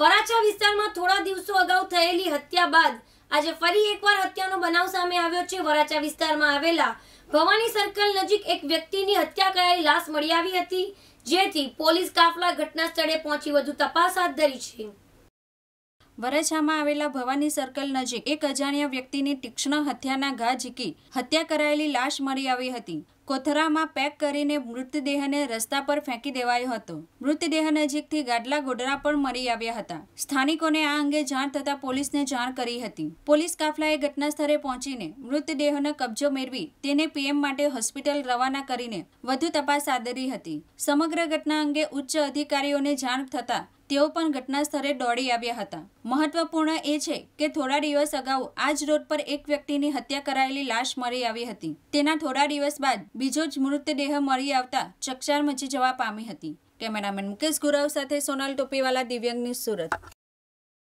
વરાછા વિસ્તારમાં થોડા દિવસો અગાઉ થયેલી હત્યા બાદ આજે ફરી એકવાર હત્યાનો બનાવ સામે આવ્યો છે વરાછા વિસ્તારમાં આવેલા ભવાની સર્કલ નજીક એક વ્યક્તિની હત્યા કરાયેલી લાશ મળી આવી હતી જેથી પોલીસ કાફલા ઘટના સ્થળે પહોંચી વધુ તપાસ હાથ ધરી છે વરછામાં આવેલા ભવાની સર્કલ નજીક એક અજાણ્યા વ્યક્તિની તીક્ષ્ણ હત્યાના ઘા ઝીકી હત્યા કરાયેલી લાશ મળી આવી હતી કોથરામાં પેક કરીને મૃતદેહને રસ્તા પર ફેંકી દેવાયો હતો મૃતદેહ નજીકથી ગાડલા ગોડરા પણ મળી આવ્યા હતા સ્થાનિકોને આ અંગે જાણ થતાં પોલીસને જાણ કરી હતી પોલીસ કાફલાએ ઘટના સ્થળે પહોંચીને મૃતદેહનો કબજો મેળવી તેને પીએમ માટે હોસ્પિટલ રવાના કરીને વધુ તપાસ આદરી હતી સમગ્ર ઘટના અંગે ઉચ્ચ અધિકારીઓને જાણ થતાં તેઓ પણ ઘટના સ્થળે દોડી આવ્યા હતા મહત્વપૂર્ણ એ છે કે થોડા દિવસ અગાઉ આ જ રોડ પર એક વ્યક્તિની હત્યા કરાયેલી લાશ મળી આવી હતી તેના થોડા દિવસ બાદ બીજો જ મૃતદેહ મળી આવતા ચકચાર મચી જવા પામી હતી કેમેરામેન મુકેશ ગુરાવ સાથે સોનલ ટોપીવાલા દિવ્યંગ ન્યૂઝ સુરત